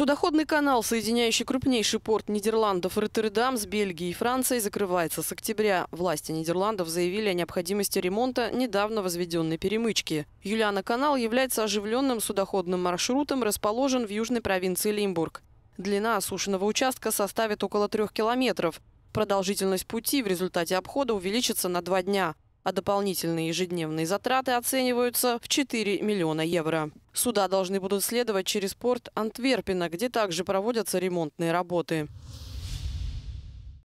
Судоходный канал, соединяющий крупнейший порт Нидерландов Роттердам с Бельгией и Францией, закрывается с октября. Власти Нидерландов заявили о необходимости ремонта недавно возведенной перемычки. Юлиана канал является оживленным судоходным маршрутом, расположен в южной провинции Лимбург. Длина осушенного участка составит около трех километров. Продолжительность пути в результате обхода увеличится на два дня – а дополнительные ежедневные затраты оцениваются в 4 миллиона евро. Суда должны будут следовать через порт Антверпена, где также проводятся ремонтные работы.